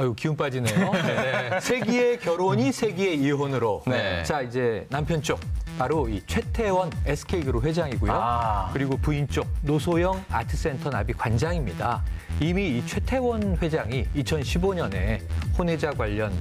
아유 기운 빠지네요. 네. 세기의 결혼이 세기의 이혼으로. 네. 자 이제 남편 쪽 바로 이 최태원 SK그룹 회장이고요. 아. 그리고 부인 쪽 노소영 아트센터 나비 관장입니다. 이미 이 최태원 회장이 2015년에 혼외자 관련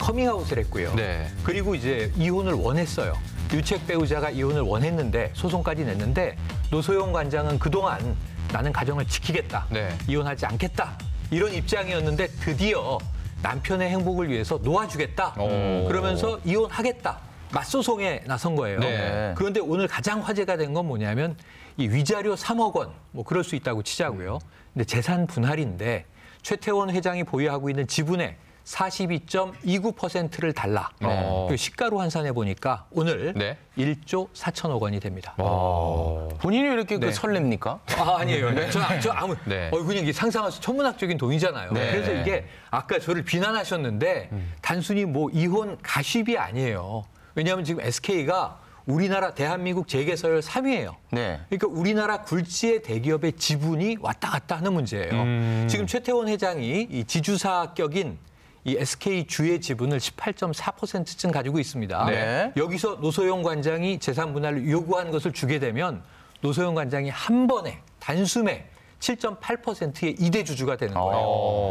커밍아웃을 했고요. 네. 그리고 이제 이혼을 원했어요. 유책 배우자가 이혼을 원했는데 소송까지 냈는데 노소영 관장은 그동안 나는 가정을 지키겠다. 네. 이혼하지 않겠다. 이런 입장이었는데 드디어 남편의 행복을 위해서 놓아주겠다. 오. 그러면서 이혼하겠다. 맞소송에 나선 거예요. 네. 그런데 오늘 가장 화제가 된 건 뭐냐면 이 위자료 3억 원, 뭐 그럴 수 있다고 치자고요. 근데 재산 분할인데 최태원 회장이 보유하고 있는 지분의 42.29%를 달라. 네. 그 시가로 환산해 보니까 오늘 네. 1조 4천억 원이 됩니다. 와. 본인이 왜 이렇게 그 네. 그 설렙니까? 아, 아니에요. 네. 저, 저 아무 네. 어, 그냥 이게 상상할수 천문학적인 돈이잖아요. 네. 그래서 이게 아까 저를 비난하셨는데 음. 단순히 뭐 이혼 가십이 아니에요. 왜냐하면 지금 SK가 우리나라 대한민국 재개설 3위예요. 네. 그러니까 우리나라 굴지의 대기업의 지분이 왔다 갔다 하는 문제예요. 음. 지금 최태원 회장이 이 지주사격인 이 SK 주의 지분을 18.4%쯤 가지고 있습니다. 네. 여기서 노소영 관장이 재산 분할을 요구한 것을 주게 되면 노소영 관장이 한 번에 단숨에 7.8%의 이대 주주가 되는 거예요. 오.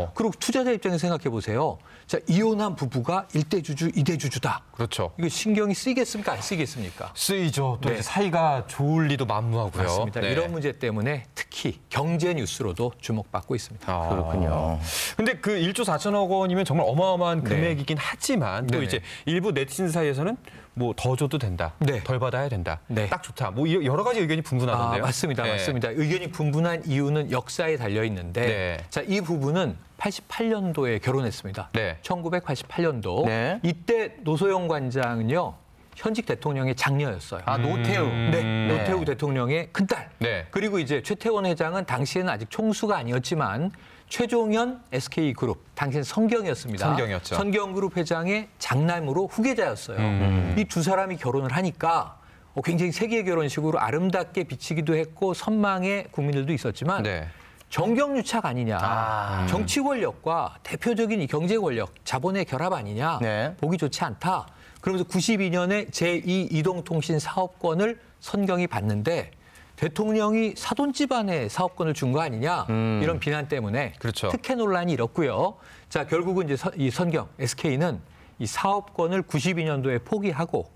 어. 그리고 투자자 입장에서 생각해 보세요. 자, 이혼한 부부가 1대 주주, 2대 주주다. 그렇죠. 이거 신경이 쓰이겠습니까? 안 쓰이겠습니까? 쓰이죠. 또 네. 사이가 좋을 리도 만무하고요. 맞습니다. 네. 이런 문제 때문에 특히 경제 뉴스로도 주목받고 있습니다. 아, 그렇군요. 근데 그 1조 4천억 원이면 정말 어마어마한 네. 금액이긴 네. 하지만 또 네네. 이제 일부 네티즌 사이에서는 뭐 더 줘도 된다, 네. 덜 받아야 된다, 네. 딱 좋다. 뭐 여러 가지 의견이 분분하던데요. 아, 맞습니다, 네. 맞습니다. 의견이 분분한 이유는 역사에 달려 있는데 네. 자이 부분은 88년도에 결혼했습니다. 1988년도 이때 노소영 관장은요. 현직 대통령의 장녀였어요. 아 노태우. 음. 네, 음. 노태우 대통령의 큰딸. 네. 그리고 이제 최태원 회장은 당시에는 아직 총수가 아니었지만 최종현 SK 그룹 당신 시 성경이었습니다. 성경이었죠. 성경그룹 회장의 장남으로 후계자였어요. 음. 이두 사람이 결혼을 하니까 어, 굉장히 세계 결혼식으로 아름답게 비치기도 했고 선망의 국민들도 있었지만. 네. 정경유착 아니냐. 아. 정치 권력과 대표적인 이 경제 권력, 자본의 결합 아니냐. 네. 보기 좋지 않다. 그러면서 92년에 제2 이동통신 사업권을 선경이 받는데 대통령이 사돈 집안에 사업권을 준 거 아니냐 음. 이런 비난 때문에 그렇죠. 특혜 논란이 일었고요. 자 결국은 이제 선, 이 선경 SK는 이 사업권을 92년도에 포기하고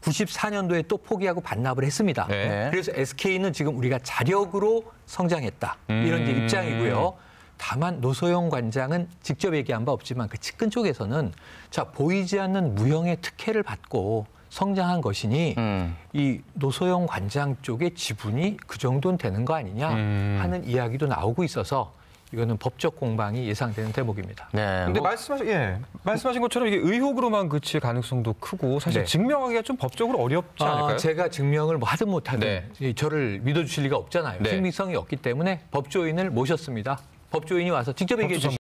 94년도에 또 포기하고 반납을 했습니다. 네. 네. 그래서 SK는 지금 우리가 자력으로 성장했다. 음. 이런 이 입장이고요. 다만 노소영 관장은 직접 얘기한 바 없지만 그 측근 쪽에서는 자 보이지 않는 무형의 특혜를 받고 성장한 것이니 음. 이 노소영 관장 쪽의 지분이 그 정도는 되는 거 아니냐 음. 하는 이야기도 나오고 있어서 이거는 법적 공방이 예상되는 대목입니다. 네. 근데 뭐... 말씀하신 예. 말씀하신 것처럼 이게 의혹으로만 그칠 가능성도 크고 사실 네. 증명하기가 좀 법적으로 어렵지 아, 않을까요? 아, 제가 증명을 뭐 하든 못 하든 네. 저를 믿어 주실 리가 없잖아요. 신빙성이 네. 없기 때문에 법조인을 모셨습니다. 법조인이 와서 직접 얘기해 주시